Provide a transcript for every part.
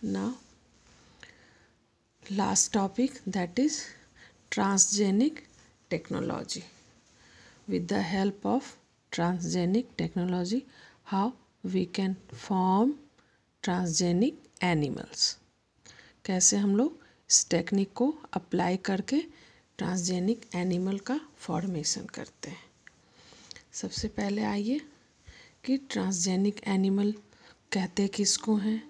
now last topic that is transgenic technology with the help of transgenic technology how we can form transgenic animals कैसे हम लोग इस technique को apply करके transgenic animal का formation करते हैं सबसे पहले आइए कि ट्रांसजेनिक एनिमल कहते किसको हैं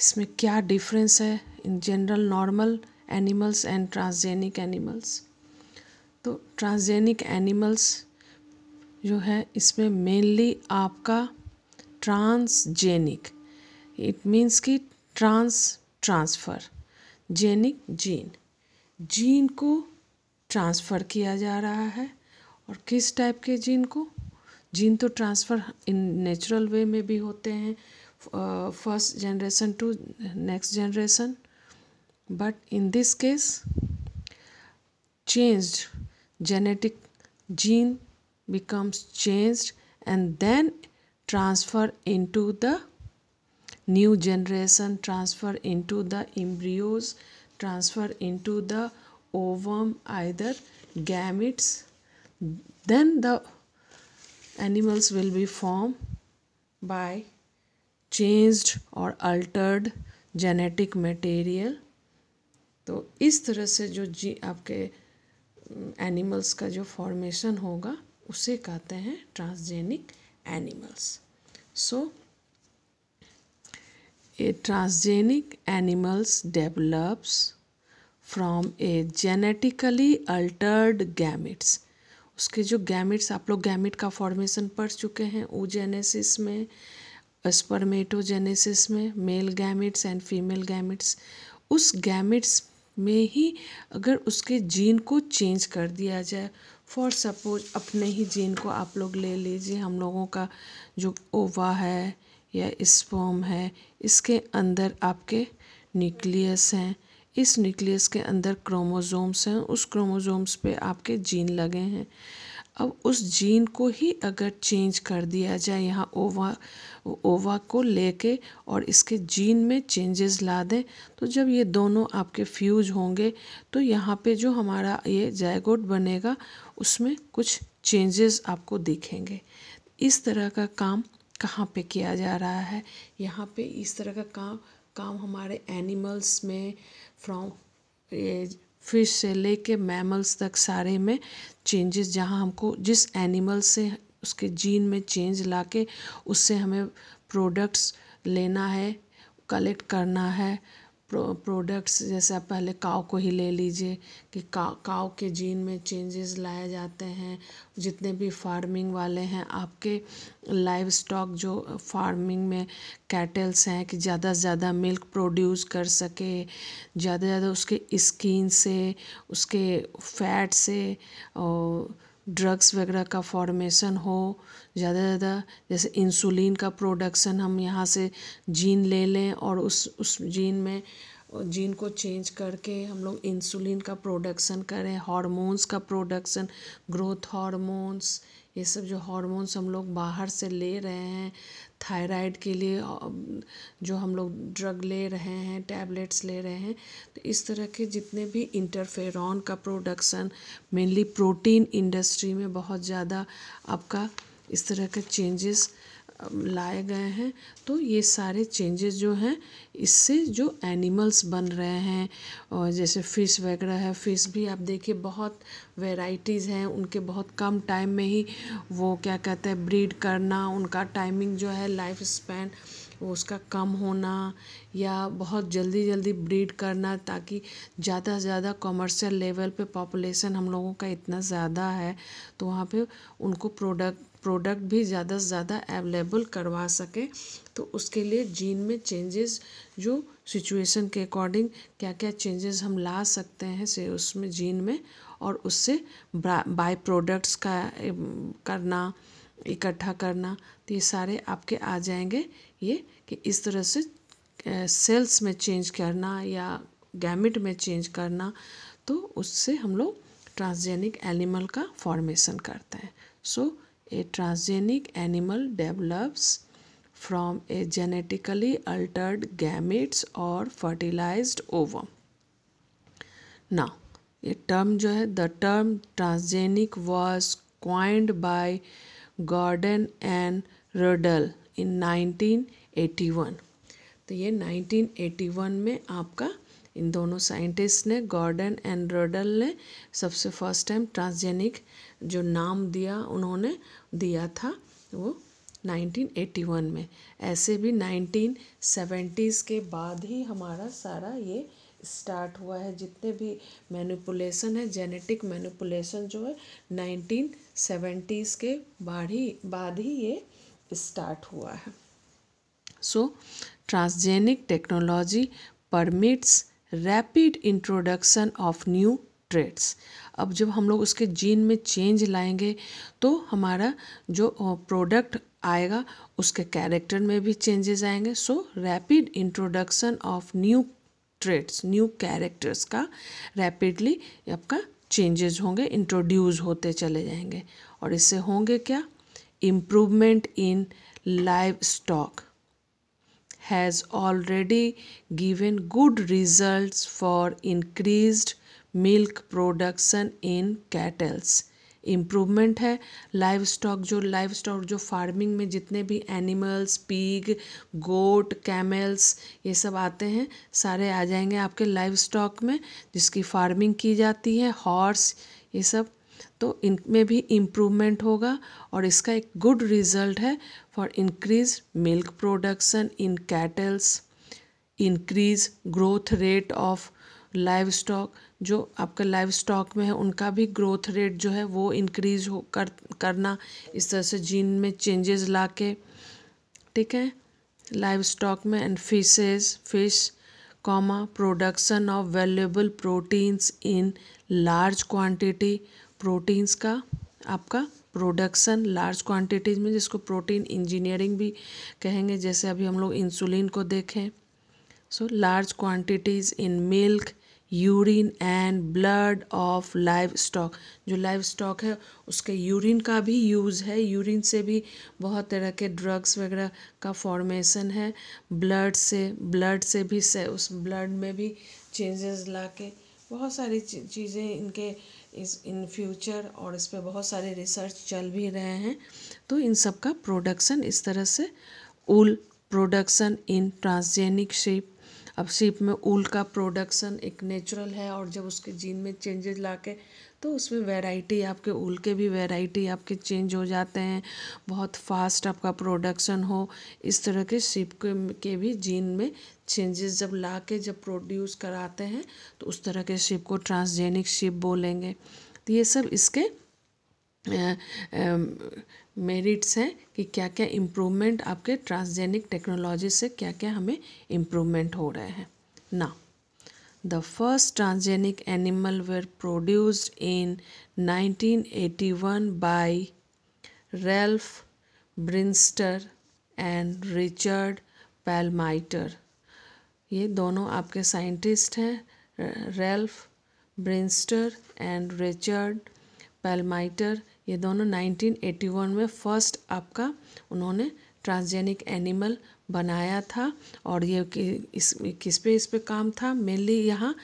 इसमें क्या डिफरेंस है in general normal animals and transgenic animals तो ट्रांसजेनिक एनिमल्स जो है इसमें मेनली आपका ट्रांसजेनिक इट मीन्स कि trans transfer genic gene gene को ट्रांसफ़र किया जा रहा है और किस टाइप के जीन को जीन तो ट्रांसफ़र इन नेचुरल वे में भी होते हैं uh, first generation to next generation but in this case changed genetic gene becomes changed and then transfer into the new generation transfer into the embryos transfer into the ovum either gametes then the animals will be formed by changed और altered genetic material तो इस तरह से जो जी आपके animals का जो formation होगा उसे कहते हैं transgenic animals so a transgenic animals develops from a genetically altered gametes उसके जो गैमिट्स आप लोग गैमिट का फॉर्मेशन पढ़ चुके हैं ओजेनेसिस में स्पर्मेटोजेनेसिस में male gametes and female gametes उस गैमिट्स में ही अगर उसके जीन को चेंज कर दिया जाए फॉर सपोज अपने ही जीन को आप लोग ले लीजिए हम लोगों का जो ओवा है या स्पोम है इसके अंदर आपके न्यूक्लियस हैं इस न्यूक्लियस के अंदर क्रोमोजोम्स हैं उस क्रोमोजोम्स पे आपके जीन लगे हैं अब उस जीन को ही अगर चेंज कर दिया जाए यहाँ ओवा ओवा को लेके और इसके जीन में चेंजेस ला दें तो जब ये दोनों आपके फ्यूज होंगे तो यहाँ पे जो हमारा ये जायगोट बनेगा उसमें कुछ चेंजेस आपको दिखेंगे इस तरह का काम कहाँ पे किया जा रहा है यहाँ पे इस तरह का काम काम हमारे एनिमल्स में फ्रॉम फिश से लेके मैमल्स तक सारे में चेंजेस जहाँ हमको जिस एनिमल से उसके जीन में चेंज ला के उससे हमें प्रोडक्ट्स लेना है कलेक्ट करना है प्रो प्रोडक्ट्स जैसे आप पहले काव को ही ले लीजिए कि का काव के जीन में चेंजेस लाए जाते हैं जितने भी फार्मिंग वाले हैं आपके लाइव स्टॉक जो फार्मिंग में कैटल्स हैं कि ज़्यादा से ज़्यादा मिल्क प्रोड्यूस कर सके ज़्यादा से ज़्यादा उसके स्किन से उसके फैट से और ड्रग्स वगैरह का फॉर्मेशन हो ज़्यादा से ज़्यादा जैसे इंसुलिन का प्रोडक्शन हम यहाँ से जीन ले लें और उस उस जीन में जीन को चेंज करके हम लोग इंसुलिन का प्रोडक्शन करें हार्मोन्स का प्रोडक्शन ग्रोथ हार्मोन्स ये सब जो हॉर्मोन्स हम लोग बाहर से ले रहे हैं थायराइड के लिए जो हम लोग ड्रग ले रहे हैं टैबलेट्स ले रहे हैं तो इस तरह के जितने भी इंटरफेरॉन का प्रोडक्शन मेनली प्रोटीन इंडस्ट्री में बहुत ज़्यादा आपका इस तरह के चेंजेस लाए गए हैं तो ये सारे चेंजेस जो हैं इससे जो एनिमल्स बन रहे हैं और जैसे फ़िश वगैरह है फ़िश भी आप देखिए बहुत वेराइटीज़ हैं उनके बहुत कम टाइम में ही वो क्या कहते हैं ब्रीड करना उनका टाइमिंग जो है लाइफ स्पैन उसका कम होना या बहुत जल्दी जल्दी ब्रीड करना ताकि ज़्यादा से ज़्यादा कॉमर्शियल लेवल पे पॉपुलेशन हम लोगों का इतना ज़्यादा है तो वहाँ पे उनको प्रोडक्ट प्रोडक्ट भी ज़्यादा से ज़्यादा अवेलेबल करवा सके तो उसके लिए जीन में चेंजेस जो सिचुएशन के अकॉर्डिंग क्या क्या चेंजेस हम ला सकते हैं से उसमें जीन में और उससे बाय प्रोडक्ट्स का करना इकट्ठा करना तो ये सारे आपके आ जाएंगे ये कि इस तरह से सेल्स में चेंज करना या गैमिट में चेंज करना तो उससे हम लोग ट्रांसजेनिक एनिमल का फॉर्मेशन करते हैं so so, a transgenic animal develops from a genetically altered gametes or fertilized ovum. Now, ये टर्म जो है the term transgenic was coined by Gordon and Ruddle in 1981 तो ये 1981 में आपका इन दोनों साइंटिस्ट ने गॉर्डन एंड रडल ने सबसे फर्स्ट टाइम ट्रांसजेनिक जो नाम दिया उन्होंने दिया था वो 1981 में ऐसे भी 1970s के बाद ही हमारा सारा ये स्टार्ट हुआ है जितने भी मैनिपुलेशन है जेनेटिक मैनिपुलेशन जो है 1970s के बाद ही बाद ही ये स्टार्ट हुआ है so transgenic technology permits rapid introduction of new traits अब जब हम लोग उसके जीन में चेंज लाएंगे तो हमारा जो प्रोडक्ट आएगा उसके कैरेक्टर में भी चेंजेस आएंगे so rapid introduction of new traits new characters का रैपिडली आपका चेंजेस होंगे इंट्रोड्यूस होते चले जाएंगे और इससे होंगे क्या improvement in livestock has already given good result for increased milk production in cattles improvement है लाइव स्टॉक जो लाइव स्टॉक जो फार्मिंग में जितने भी एनिमल्स पीग गोट कैमल्स ये सब आते हैं सारे आ जाएंगे आपके लाइव स्टॉक में जिसकी फार्मिंग की जाती है हॉर्स ये सब तो इनमें भी इम्प्रूवमेंट होगा और इसका एक गुड रिजल्ट है for increase milk production in cattles increase growth rate of livestock जो आपके लाइव स्टॉक में है उनका भी ग्रोथ रेट जो है वो इंक्रीज हो कर करना इस तरह से जीन में चेंजेस ला के ठीक है लाइव स्टॉक में and fishes fish comma production of valuable proteins in large quantity proteins का आपका प्रोडक्शन लार्ज क्वांटिटीज में जिसको प्रोटीन इंजीनियरिंग भी कहेंगे जैसे अभी हम लोग इंसुलिन को देखें so large quantities in milk urine and blood of livestock जो लाइव स्टॉक है उसके यूरिन का भी यूज़ है यूरिन से भी बहुत तरह के ड्रग्स वगैरह का फॉर्मेशन है ब्लड से ब्लड से भी से उस ब्लड में भी चेंजेस ला के बहुत सारी चीज़ें इनके इस इन फ्यूचर और इस पर बहुत सारे रिसर्च चल भी रहे हैं तो इन सब का प्रोडक्शन इस तरह से wool production in transgenic sheep अब सीप में ऊल का प्रोडक्शन एक नेचुरल है और जब उसके जीन में चेंजेस ला के तो उसमें वैरायटी आपके ऊल के भी वैरायटी आपके चेंज हो जाते हैं बहुत फास्ट आपका प्रोडक्शन हो इस तरह के सीप के, के भी जीन में चेंजेस जब ला के जब प्रोड्यूस कराते हैं तो उस तरह के सीप को ट्रांसजेनिक सीप बोलेंगे तो ये सब इसके आ, आ, मेरिट्स हैं कि क्या क्या इम्प्रूवमेंट आपके ट्रांसजेनिक टेक्नोलॉजी से क्या क्या हमें इम्प्रूवमेंट हो रहे हैं ना the first transgenic animal were produced in 1981 by Ralph Brinster and Richard Palmiter ये दोनों आपके साइंटिस्ट हैं Ralph Brinster and Richard Palmiter ये दोनों 1981 में फर्स्ट आपका उन्होंने ट्रांसजेनिक एनिमल बनाया था और ये कि, इस किस पे इस पे काम था मेनली यहाँ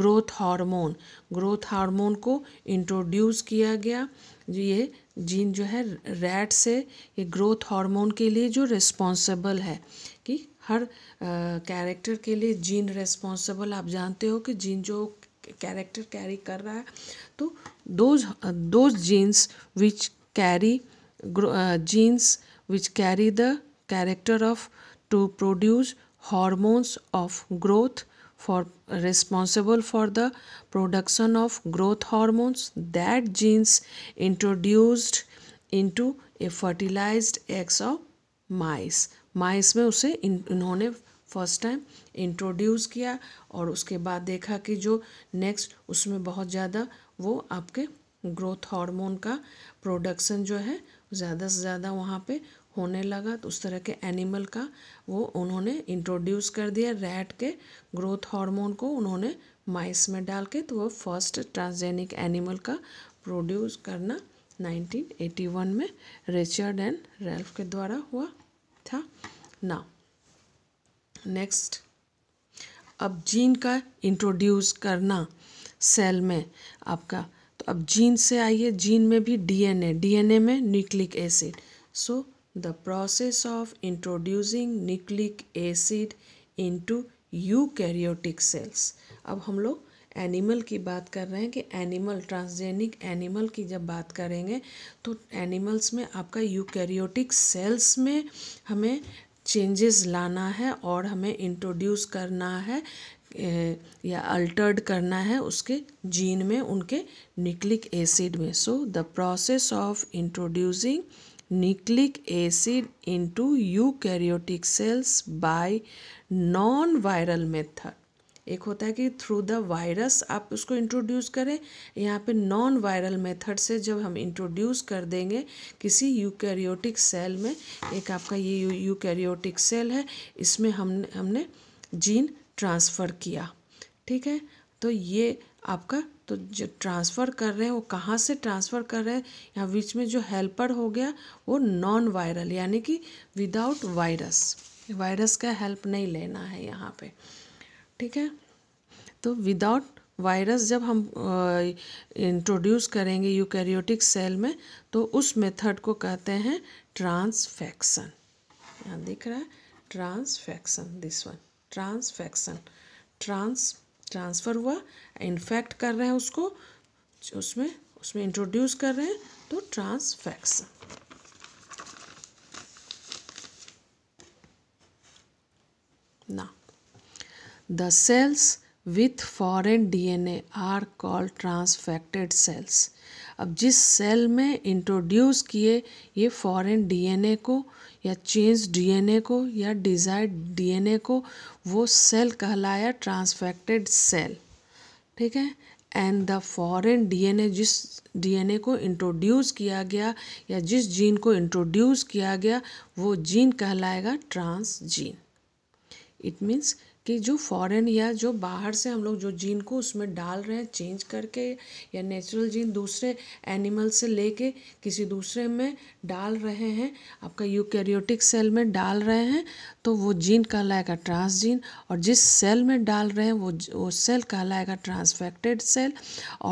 ग्रोथ हार्मोन ग्रोथ हार्मोन को इंट्रोड्यूस किया गया ये जीन जो है रैट से ये ग्रोथ हार्मोन के लिए जो रिस्पॉन्सिबल है कि हर कैरेक्टर के लिए जीन रिस्पॉन्सिबल आप जानते हो कि जीन जो कैरेक्टर कैरी कर रहा है तो those uh, those genes which carry uh, genes which carry the character of to produce hormones of growth for responsible for the production of growth hormones that genes introduced into a fertilized eggs of mice माइस में उसे इन उन्होंने first time introduce किया और उसके बाद देखा कि जो नेक्स्ट उसमें बहुत ज़्यादा वो आपके ग्रोथ हार्मोन का प्रोडक्शन जो है ज़्यादा से ज़्यादा वहाँ पे होने लगा तो उस तरह के एनिमल का वो उन्होंने इंट्रोड्यूस कर दिया रैट के ग्रोथ हार्मोन को उन्होंने माइस में डाल के तो वो फर्स्ट ट्रांसजेनिक एनिमल का प्रोड्यूस करना 1981 में रिचर्ड एंड रेल्फ के द्वारा हुआ था ना नेक्स्ट अब जीन का इंट्रोड्यूस करना सेल में आपका तो अब जीन से आइए जीन में भी डीएनए डीएनए में nucleic acid so the process of introducing nucleic acid into eukaryotic cells अब हम लोग एनिमल की बात कर रहे हैं कि एनिमल ट्रांसजेनिक एनिमल की जब बात करेंगे तो एनिमल्स में आपका यूकैरियोटिक सेल्स में हमें चेंजेस लाना है और हमें इंट्रोड्यूस करना है या अल्टर्ड करना है उसके जीन में उनके निक्लिक एसिड में so the process of introducing nucleic acid into eukaryotic cells by non viral method एक होता है कि थ्रू द वायरस आप उसको इंट्रोड्यूस करें यहाँ पे नॉन वायरल मेथड से जब हम इंट्रोड्यूस कर देंगे किसी यूकैरियोटिक सेल में एक आपका ये यूकैरियोटिक सेल है इसमें हम हमने जीन ट्रांसफ़र किया ठीक है तो ये आपका तो जो ट्रांसफ़र कर रहे हैं वो कहाँ से ट्रांसफ़र कर रहे हैं यहाँ बीच में जो हेल्पर हो गया वो नॉन वायरल यानी कि विदाउट वायरस वायरस का हेल्प नहीं लेना है यहाँ पे ठीक है तो विदाउट वायरस जब हम इंट्रोड्यूस करेंगे यूकैरियोटिक सेल में तो उस मेथड को कहते हैं ट्रांसफेक्शन यहाँ दिख रहा है transfection this one transfection trans transfer हुआ इन्फेक्ट कर रहे हैं उसको उसमें उसमें इंट्रोड्यूस कर रहे हैं तो transfection cells with foreign D N A are called transfected cells अब जिस सेल में इंट्रोड्यूस किए ये फॉरेन डीएनए को या चेंज डीएनए को या डिजायर्ड डीएनए को वो सेल कहलाया ट्रांसफेक्टेड सेल ठीक है एंड द फॉरेन डीएनए जिस डीएनए को इंट्रोड्यूस किया गया या जिस जीन को इंट्रोड्यूस किया गया वो जीन कहलाएगा ट्रांस जीन इट मीन्स कि जो फॉरेन या जो बाहर से हम लोग जो जीन को उसमें डाल रहे हैं चेंज करके या नेचुरल जीन दूसरे एनिमल से लेके किसी दूसरे में डाल रहे हैं आपका यूकैरियोटिक सेल में डाल रहे हैं तो वो जीन कहलाएगा ट्रांस जीन और जिस सेल में डाल रहे हैं वो वो सेल कहलाएगा ट्रांसफेक्टेड सेल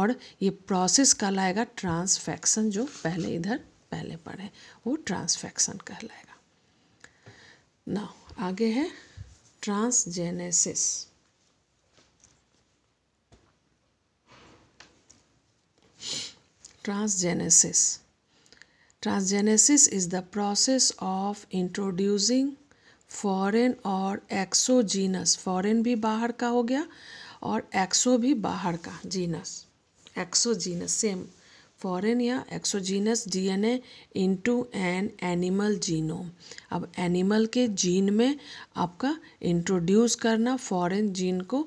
और ये प्रोसेस कहलाएगा ट्रांसफेक्शन जो पहले इधर पहले पड़े वो ट्रांसफेक्शन कहलाएगा ना आगे है transgenesis transgenesis transgenesis is the process of introducing foreign और एक्सोजीनस फॉरेन भी बाहर का हो गया और एक्सो भी बाहर का जीनस एक्सोजीनस सेम फॉरेन या exogenous DNA into an animal genome अब एनिमल के जीन में आपका इंट्रोड्यूस करना फॉरेन जीन को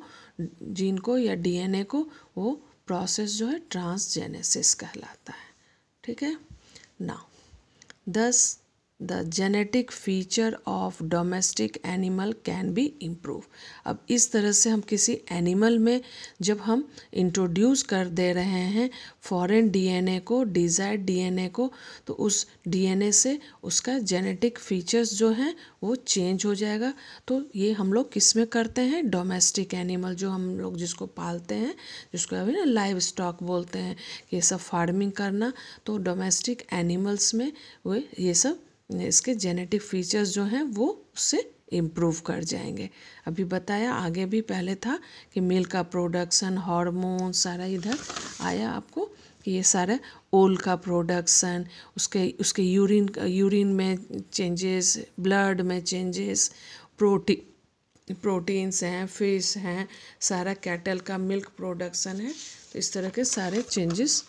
जीन को या डीएनए को वो प्रोसेस जो है ट्रांसजेनेसिस कहलाता है ठीक है ना thus the genetic feature of domestic animal can be improve अब इस तरह से हम किसी एनिमल में जब हम इंट्रोड्यूस कर दे रहे हैं फॉरेन डीएनए को डिजायर डीएनए को तो उस डीएनए से उसका जेनेटिक फीचर्स जो हैं वो चेंज हो जाएगा तो ये हम लोग किस में करते हैं डोमेस्टिक एनिमल जो हम लोग जिसको पालते हैं जिसको अभी ना लाइव स्टॉक बोलते हैं ये सब फार्मिंग करना तो डोमेस्टिक एनिमल्स में वे ये सब इसके जेनेटिक फीचर्स जो हैं वो उससे इम्प्रूव कर जाएंगे अभी बताया आगे भी पहले था कि मिल्क का प्रोडक्शन हार्मोन सारा इधर आया आपको कि ये सारा ओल का प्रोडक्शन उसके उसके यूरिन यूरिन में चेंजेस ब्लड में चेंजेस प्रोटी प्रोटीन्स हैं फिश हैं सारा कैटल का मिल्क प्रोडक्शन है तो इस तरह के सारे चेंजेस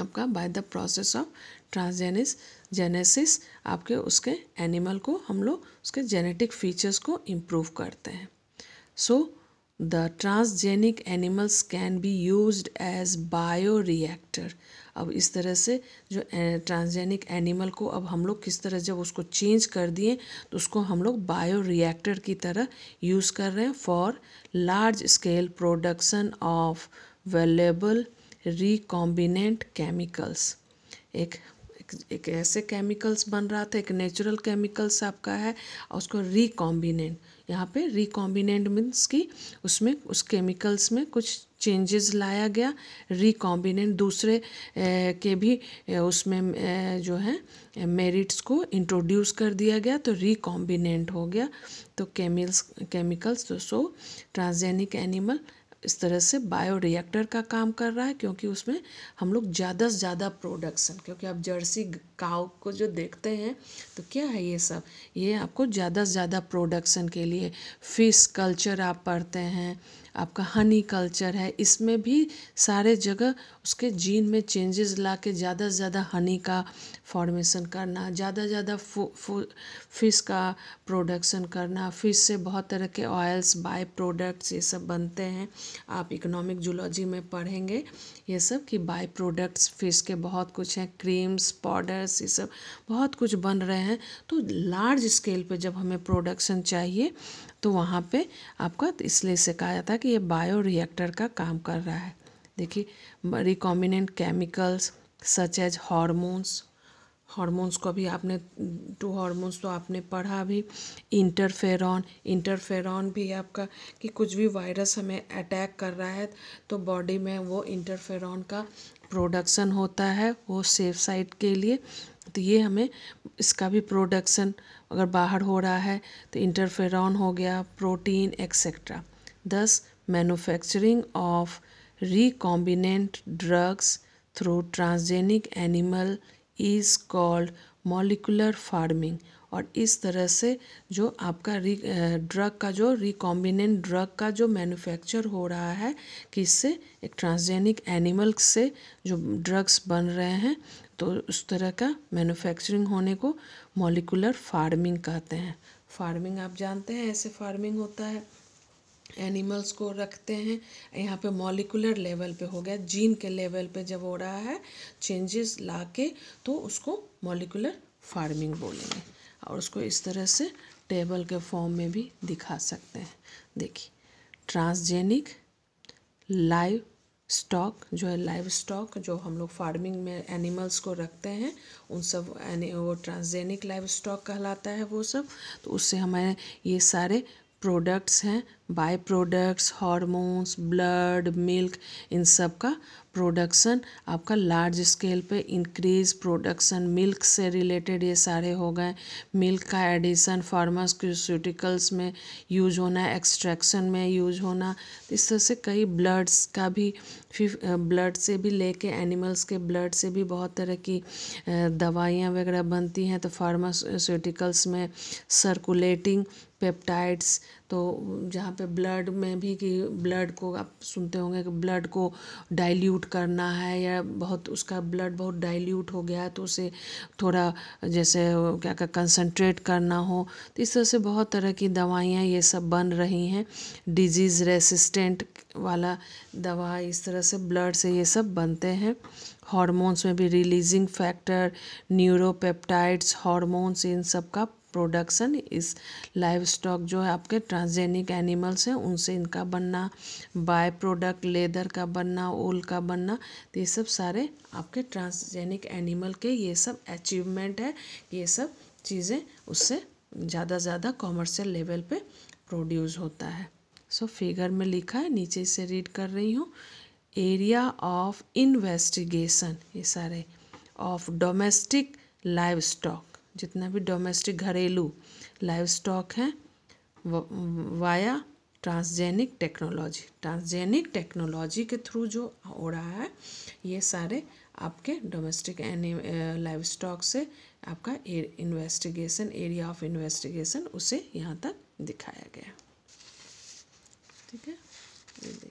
आपका by the process of transgenesis genesis आपके उसके एनिमल को हम लोग उसके जेनेटिक फीचर्स को इम्प्रूव करते हैं so the transgenic animals can be use as bio reactor अब इस तरह से जो ट्रांसजेनिक एनिमल को अब हम लोग किस तरह जब उसको चेंज कर दिए तो उसको हम लोग बायो रिएक्टर की तरह यूज़ कर रहे हैं for large scale production of valuable recombinant chemicals एक एक ऐसे केमिकल्स बन रहा था एक नेचुरल केमिकल्स आपका है और उसको रिकॉम्बिनेंट यहाँ पे रिकॉम्बिनेंट मीन्स कि उसमें उस केमिकल्स में कुछ चेंजेस लाया गया रिकॉम्बिनेंट दूसरे ए, के भी ए, उसमें ए, जो है मेरिट्स को इंट्रोड्यूस कर दिया गया तो रिकॉम्बिनेंट हो गया तो केमिल्स केमिकल्स तो सो ट्रांसजेनिक एनिमल इस तरह से बायो रिएक्टर का काम कर रहा है क्योंकि उसमें हम लोग ज़्यादा से ज़्यादा प्रोडक्शन क्योंकि आप जर्सी काव को जो देखते हैं तो क्या है ये सब ये आपको ज़्यादा से ज़्यादा प्रोडक्शन के लिए फ़िश कल्चर आप पढ़ते हैं आपका हनी कल्चर है इसमें भी सारे जगह उसके जीन में चेंजेस ला के ज़्यादा से ज़्यादा हनी का फॉर्मेशन करना ज़्यादा से ज़्यादा फिश का प्रोडक्शन करना फिश से बहुत तरह के ऑयल्स बाय प्रोडक्ट्स ये सब बनते हैं आप इकोनॉमिक जूलॉजी में पढ़ेंगे ये सब कि बाय प्रोडक्ट्स फिश के बहुत कुछ हैं क्रीम्स पाउडर्स ये सब बहुत कुछ बन रहे हैं तो लार्ज स्केल पे जब हमें प्रोडक्शन चाहिए तो वहाँ पे आपका इसलिए कहा जाता है कि कि ये बायो रिएक्टर का काम कर रहा है देखिए recombinant chemicals such as hormones hormones को भी आपने टू हॉर्मोन्स तो आपने पढ़ा भी इंटरफेरॉन इंटरफेरॉन भी आपका कि कुछ भी वायरस हमें अटैक कर रहा है तो बॉडी में वो इंटरफेरॉन का प्रोडक्शन होता है वो सेफ साइड के लिए तो ये हमें इसका भी प्रोडक्शन अगर बाहर हो रहा है तो इंटरफेरॉन हो गया प्रोटीन एक्सेट्रा दस manufacturing of recombinant drugs through transgenic animal is called molecular farming और इस तरह से जो आपका री ड्रग का जो रिकॉम्बिनेंट ड्रग का जो मैन्युफैक्चर हो रहा है कि इससे एक ट्रांसजेनिक एनिमल से जो ड्रग्स बन रहे हैं तो उस तरह का मैन्युफैक्चरिंग होने को मॉलिकुलर फार्मिंग कहते हैं फार्मिंग आप जानते हैं ऐसे फार्मिंग होता है एनिमल्स को रखते हैं यहाँ पे मॉलिकुलर लेवल पे हो गया जीन के लेवल पे जब हो रहा है चेंजेस ला के तो उसको मॉलिकुलर फार्मिंग बोलेंगे और उसको इस तरह से टेबल के फॉर्म में भी दिखा सकते हैं देखिए ट्रांसजेनिक लाइव स्टॉक जो है लाइव स्टॉक जो हम लोग फार्मिंग में एनिमल्स को रखते हैं उन सब वो ट्रांसजेनिक लाइव स्टॉक कहलाता है वो सब तो उससे हमारे ये सारे प्रोडक्ट्स हैं by products hormones blood milk इन सब का प्रोडक्शन आपका लार्ज स्केल पे इंक्रीज प्रोडक्शन मिल्क से रिलेटेड ये सारे हो गए मिल्क का एडिशन फार्मास्यूटिकल्स में यूज होना एक्सट्रैक्शन में यूज होना इस तरह से कई ब्लड्स का भी ब्लड से भी लेके एनिमल्स के ब्लड से भी बहुत तरह की दवाइयाँ वगैरह बनती हैं तो फार्मास्यूटिकल्स में सर्कुलेटिंग पेप्टाइड्स तो जहाँ पे ब्लड में भी कि ब्लड को आप सुनते होंगे कि ब्लड को डाइल्यूट करना है या बहुत उसका ब्लड बहुत डाइल्यूट हो गया है तो उसे थोड़ा जैसे क्या क्या कंसनट्रेट करना हो तो इस तरह से बहुत तरह की दवाइयाँ ये सब बन रही हैं डिजीज़ रेसिस्टेंट वाला दवा इस तरह से ब्लड से ये सब बनते हैं हॉर्मोन्स में भी रिलीजिंग फैक्टर न्यूरोपेप्टाइड्स हॉर्मोन्स इन सब का प्रोडक्शन इस लाइव स्टॉक जो है आपके ट्रांसजेनिक एनिमल्स हैं उनसे इनका बनना बाय प्रोडक्ट लेदर का बनना ओल का बनना तो ये सब सारे आपके ट्रांसजेनिक एनिमल के ये सब अचीवमेंट है ये सब चीज़ें उससे ज़्यादा से ज़्यादा कॉमर्शियल लेवल पे प्रोड्यूस होता है सो so, फिगर में लिखा है नीचे से रीड कर रही हूँ एरिया ऑफ इन्वेस्टिगेशन ये सारे ऑफ डोमेस्टिक लाइव स्टॉक जितना भी डोमेस्टिक घरेलू लाइव स्टॉक हैं via transgenic technology transgenic technology के थ्रू जो हो रहा है ये सारे आपके डोमेस्टिक लाइव स्टॉक से आपका इन्वेस्टिगेशन एरिया ऑफ इन्वेस्टिगेशन उसे यहाँ तक दिखाया गया ठीक है ये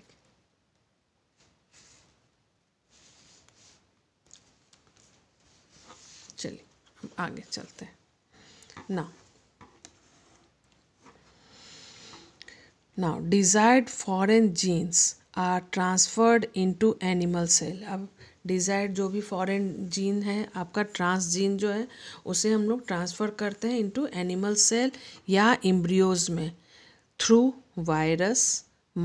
आगे चलते हैं ना now desired foreign genes are transferred into animal cell अब डिजायर्ड जो भी फॉरेन जीन है आपका ट्रांस जीन जो है उसे हम लोग ट्रांसफ़र करते हैं इनटू एनिमल सेल या एम्ब्रियोज में through virus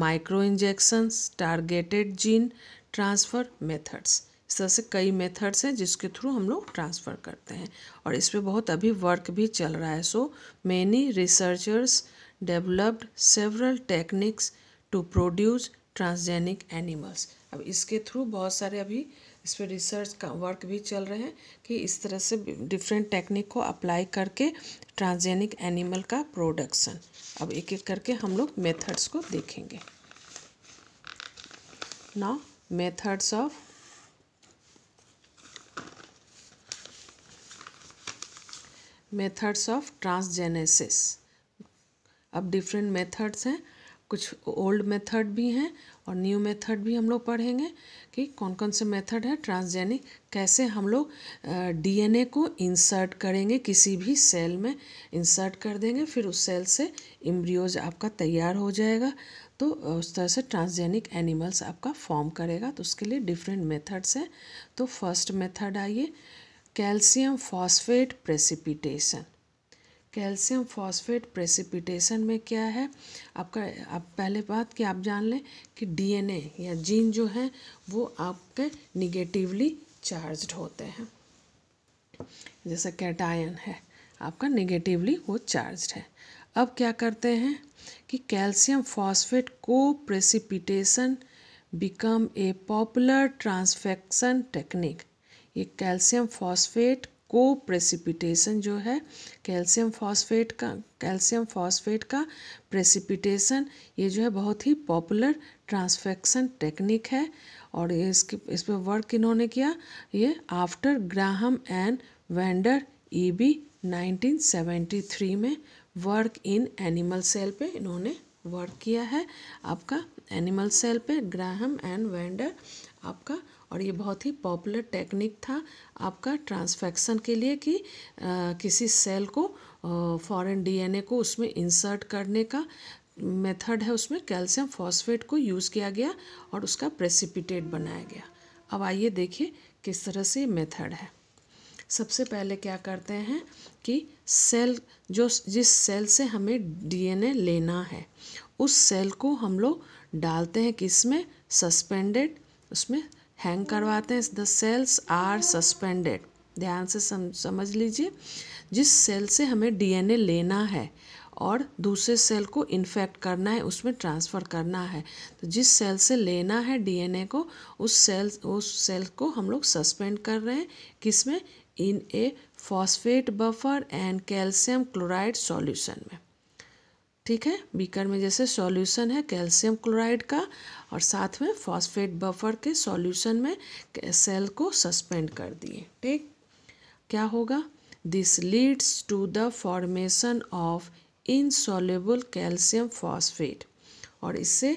micro injections targeted gene transfer methods इस तरह से कई मेथड्स हैं जिसके थ्रू हम लोग ट्रांसफ़र करते हैं और इस पर बहुत अभी वर्क भी चल रहा है so many researchers developed several techniques to produce transgenic animals अब इसके थ्रू बहुत सारे अभी इस पर रिसर्च का वर्क भी चल रहे हैं कि इस तरह से डिफरेंट टेक्निक को अप्लाई करके ट्रांसजेनिक एनिमल का प्रोडक्शन अब एक एक करके हम लोग मेथड्स को देखेंगे now methods of methods of transgenesis अब डिफरेंट मेथड्स हैं कुछ ओल्ड मेथड भी हैं और न्यू मेथड भी हम लोग पढ़ेंगे कि कौन कौन से मेथड है ट्रांसजेनिक कैसे हम लोग डीएनए को इंसर्ट करेंगे किसी भी सेल में इंसर्ट कर देंगे फिर उस सेल से इम्ब्रियोज आपका तैयार हो जाएगा तो उस तरह से ट्रांसजेनिक एनिमल्स आपका फॉर्म करेगा तो उसके लिए डिफरेंट मेथड्स हैं तो फर्स्ट मेथड आइए calcium phosphate precipitation calcium phosphate precipitation में क्या है आपका आप पहले बात कि आप जान लें कि डीएनए या जीन जो है वो आपके निगेटिवली चार्ज्ड होते हैं जैसे कैटायन है आपका निगेटिवली वो चार्ज्ड है अब क्या करते हैं कि calcium phosphate co precipitation become a popular transfection technique ये कैल्शियम फॉस्फेट को प्रेसिपिटेशन जो है कैल्शियम फॉस्फेट का कैल्शियम फॉस्फेट का प्रेसिपिटेशन ये जो है बहुत ही पॉपुलर ट्रांसफेक्शन टेक्निक है और ये इसके इस पर वर्क इन्होंने किया ये after Graham and van der E B nineteen में वर्क इन एनिमल सेल पे इन्होंने वर्क किया है आपका एनिमल सेल पे ग्राहम एंड वेंडर आपका और ये बहुत ही पॉपुलर टेक्निक था आपका ट्रांसफेक्शन के लिए कि आ, किसी सेल को फॉरेन डीएनए को उसमें इंसर्ट करने का मेथड है उसमें कैल्शियम फॉस्फेट को यूज़ किया गया और उसका प्रेसिपिटेट बनाया गया अब आइए देखिए किस तरह से मेथड है सबसे पहले क्या करते हैं कि सेल जो जिस सेल से हमें डीएनए लेना है उस सेल को हम लोग डालते हैं किस में सस्पेंडेड उसमें हैंग करवाते हैं द सेल्स आर सस्पेंडेड ध्यान से सम, समझ लीजिए जिस सेल से हमें डीएनए लेना है और दूसरे सेल को इन्फेक्ट करना है उसमें ट्रांसफ़र करना है तो जिस सेल से लेना है डीएनए को उस सेल उस सेल को हम लोग सस्पेंड कर रहे हैं किस में in a phosphate buffer and calcium chloride solution में ठीक है बीकर में जैसे सॉल्यूशन है कैल्शियम क्लोराइड का और साथ में फॉस्फेट बफर के सॉल्यूशन में सेल को सस्पेंड कर दिए ठीक क्या होगा this leads to the formation of insoluble calcium phosphate और इससे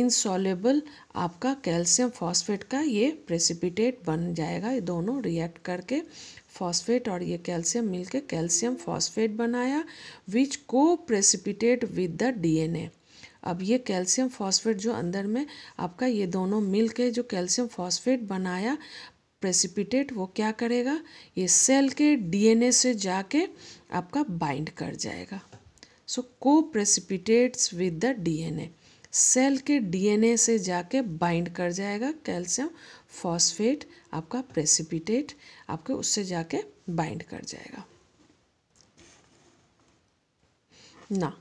इनसॉलेबल आपका कैल्शियम फॉस्फेट का ये प्रेसिपिटेट बन जाएगा ये दोनों रिएक्ट करके फॉस्फेट और ये कैल्शियम मिलके कैल्शियम फॉस्फेट बनाया विच को प्रेसिपिटेट विद द डीएनए अब ये कैल्शियम फॉस्फेट जो अंदर में आपका ये दोनों मिल के जो कैल्शियम फॉस्फेट बनाया प्रेसिपिटेट वो क्या करेगा ये सेल के डीएनए से जाके आपका बाइंड कर जाएगा so co precipitates with the DNA cell के डीएनए से जाके बाइंड कर जाएगा कैल्शियम फॉस्फेट आपका प्रेसिपिटेट आपके उससे जाके बाइंड कर जाएगा ना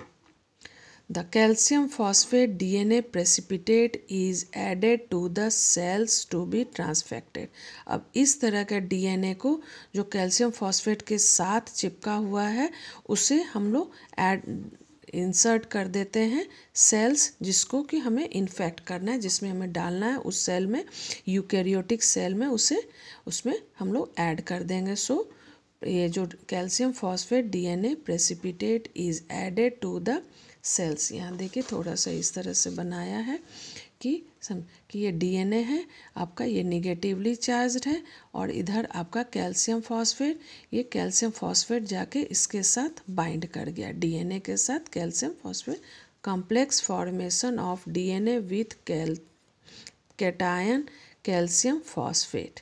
The calcium phosphate DNA precipitate is added to the cells to be transfected. अब इस तरह के DNA को जो कैल्शियम फॉस्फेट के साथ चिपका हुआ है उसे हम लोग एड इंसर्ट कर देते हैं सेल्स जिसको कि हमें इन्फेक्ट करना है जिसमें हमें डालना है उस सेल में यूकेरियोटिक सेल में उसे उसमें हम लोग ऐड कर देंगे सो so, ये जो calcium phosphate DNA precipitate is added to the cells यहाँ देखिए थोड़ा सा इस तरह से बनाया है कि सम कि ये डीएनए है आपका ये निगेटिवली चार्ज्ड है और इधर आपका कैल्शियम फॉस्फेट ये कैल्शियम फॉस्फेट जाके इसके साथ बाइंड कर गया डीएनए के साथ calcium phosphate complex formation of DNA with cal cation calcium phosphate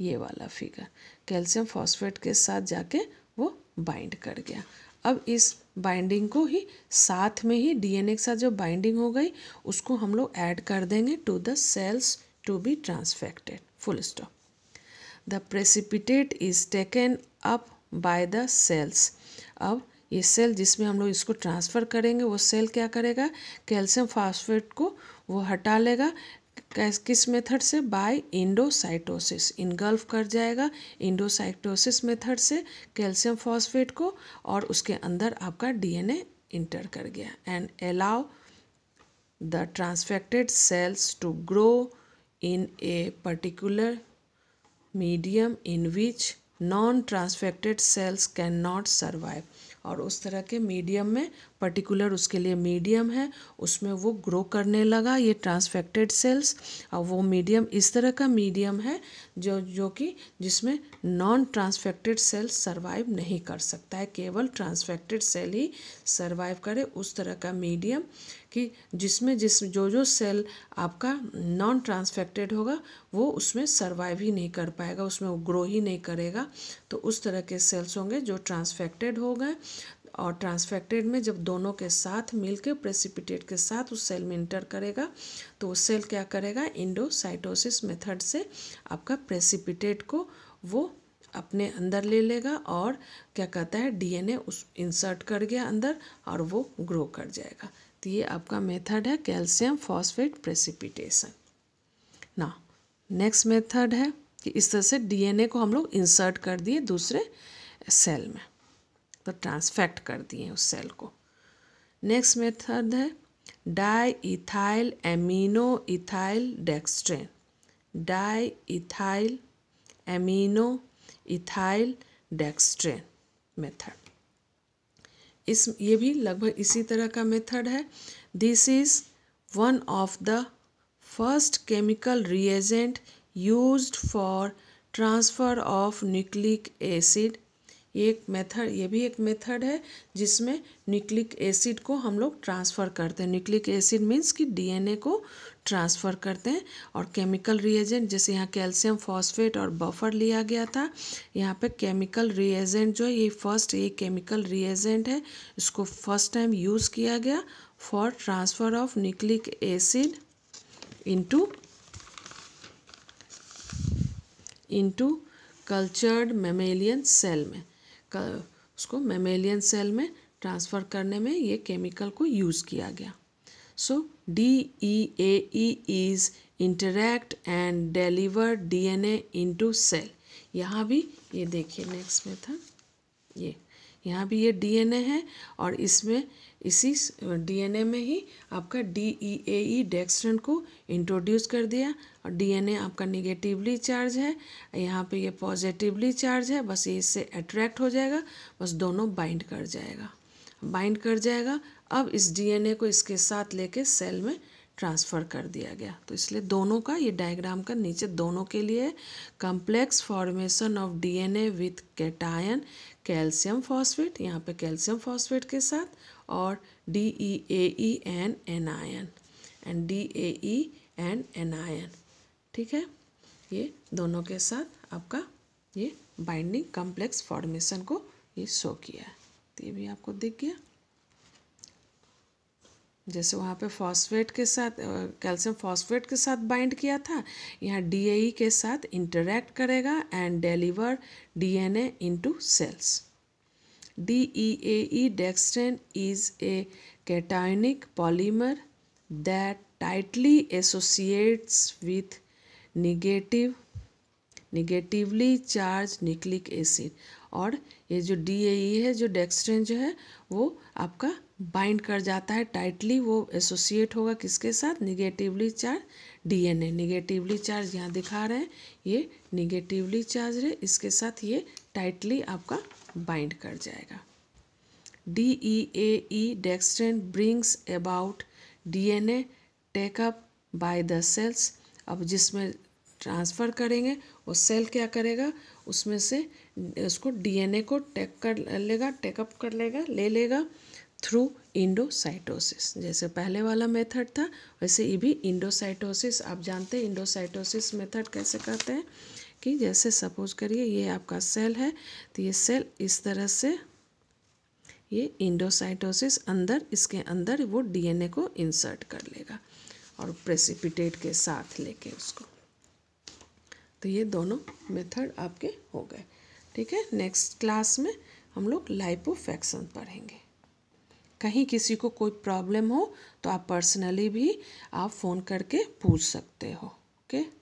ये वाला फिगर कैल्शियम फॉस्फेट के साथ जाके वो बाइंड कर गया अब इस बाइंडिंग को ही साथ में ही डीएनए के साथ जो बाइंडिंग हो गई उसको हम लोग ऐड कर देंगे to the cells to be transfected full stop the precipitate is taken up by the cells अब ये सेल जिसमें हम लोग इसको ट्रांसफ़र करेंगे वो सेल क्या करेगा कैल्शियम फास्फेट को वो हटा लेगा कैस किस मेथड से बाय इंडोसाइटोसिस इनगल्फ कर जाएगा इंडोसाइटोसिस मेथड से कैल्शियम फॉस्फेट को और उसके अंदर आपका डीएनए इंटर कर गया and allow the transfected cells to grow in a particular medium in which non transfected cells can not survive और उस तरह के मीडियम में पर्टिकुलर उसके लिए मीडियम है उसमें वो ग्रो करने लगा ये ट्रांसफेक्टेड सेल्स और वो मीडियम इस तरह का मीडियम है जो जो कि जिसमें नॉन ट्रांसफेक्टेड सेल्स सर्वाइव नहीं कर सकता है केवल ट्रांसफेक्टेड सेल ही सर्वाइव करे उस तरह का मीडियम कि जिसमें जिस जो जो सेल आपका नॉन ट्रांसफेक्टेड होगा वो उसमें सर्वाइव ही नहीं कर पाएगा उसमें वो ग्रो ही नहीं करेगा तो उस तरह के सेल्स होंगे जो ट्रांसफेक्टेड हो गए और ट्रांसफेक्टेड में जब दोनों के साथ मिलकर प्रेसिपिटेट के साथ उस सेल में इंटर करेगा तो उस सेल क्या करेगा इंडोसाइटोसिस मेथड से आपका प्रेसिपिटेट को वो अपने अंदर ले लेगा और क्या कहता है डीएनए उस इंसर्ट कर गया अंदर और वो ग्रो कर जाएगा तो ये आपका मेथड है कैल्शियम फॉस्फेट प्रेसिपिटेशन ना नेक्स्ट मेथड है कि इस तरह से डीएनए को हम लोग इंसर्ट कर दिए दूसरे सेल में पर ट्रांसफेक्ट कर दिए उस सेल को नेक्स्ट मेथड है di ethyl amino ethyl dextran di ethyl amino ethyl dextran method इस ये भी लगभग इसी तरह का मेथड है this is one of the first chemical reagent used for transfer of nucleic acid ये एक मेथड ये भी एक मेथड है जिसमें न्यूक्लिक एसिड को हम लोग ट्रांसफ़र करते हैं न्यूक्लिक एसिड मीन्स कि डीएनए को ट्रांसफ़र करते हैं और केमिकल रिएजेंट जैसे यहाँ कैल्शियम फॉस्फेट और बफर लिया गया था यहाँ पे केमिकल रिएजेंट जो है ये फर्स्ट ये केमिकल रिएजेंट है इसको फर्स्ट टाइम यूज़ किया गया for transfer of nucleic acid into into cultured mammalian cell में उसको मेमेलियन सेल में ट्रांसफ़र करने में ये केमिकल को यूज़ किया गया so D E A E is interact and deliver into cell यहाँ भी ये देखिए नेक्स्ट में था ये यहाँ भी ये डी एन ए है और इसमें इसी डीएनए में ही आपका D E A E dextran को इंट्रोड्यूस कर दिया और डीएनए आपका निगेटिवली चार्ज है यहाँ पे ये पॉजिटिवली चार्ज है बस ये इससे अट्रैक्ट हो जाएगा बस दोनों बाइंड कर जाएगा बाइंड कर जाएगा अब इस डीएनए को इसके साथ लेके सेल में ट्रांसफ़र कर दिया गया तो इसलिए दोनों का ये डायग्राम का नीचे दोनों के लिए complex formation of DNA with cation calcium phosphate यहाँ पे कैल्शियम फॉस्फेट के साथ और D E A E N N N and D A E N N N ठीक है ये दोनों के साथ आपका ये बाइंडिंग कम्प्लेक्स फॉर्मेशन को ये शो किया है तो ये भी आपको दिख गया जैसे वहाँ पे फॉस्फेट के साथ कैल्शियम फॉस्फेट के साथ बाइंड किया था यहाँ ई e e के साथ इंटरेक्ट करेगा and deliver DNA into cells DEAE e dextrin is a cationic polymer that tightly associates with negative negatively charge nucleic acid और ये जो डी e e है जो डेक्सट्रेन जो है वो आपका बाइंड कर जाता है टाइटली वो एसोसिएट होगा किसके साथ negatively charge DNA negatively charge यहाँ दिखा रहे हैं ये निगेटिवली चार्ज है इसके साथ ये टाइटली आपका बाइंड कर जाएगा D E A E dextran brings about D N A take up by the cells अब जिसमें ट्रांसफ़र करेंगे वो सेल क्या करेगा उसमें से उसको डीएनए को टेक कर लेगा टेकअप कर लेगा ले लेगा थ्रू इंडोसाइटोसिस जैसे पहले वाला मेथड था वैसे ये भी इंडोसाइटोसिस आप जानते हैं इंडोसाइटोसिस मेथड कैसे कहते हैं कि जैसे सपोज करिए ये आपका सेल है तो ये सेल इस तरह से ये इंडोसाइटोसिस अंदर इसके अंदर वो डीएनए को इंसर्ट कर लेगा और प्रेसिपिटेट के साथ लेके उसको तो ये दोनों मेथड आपके हो गए ठीक है नेक्स्ट क्लास में हम लोग फैक्शन पढ़ेंगे कहीं किसी को कोई प्रॉब्लम हो तो आप पर्सनली भी आप फ़ोन करके पूछ सकते हो ओके okay?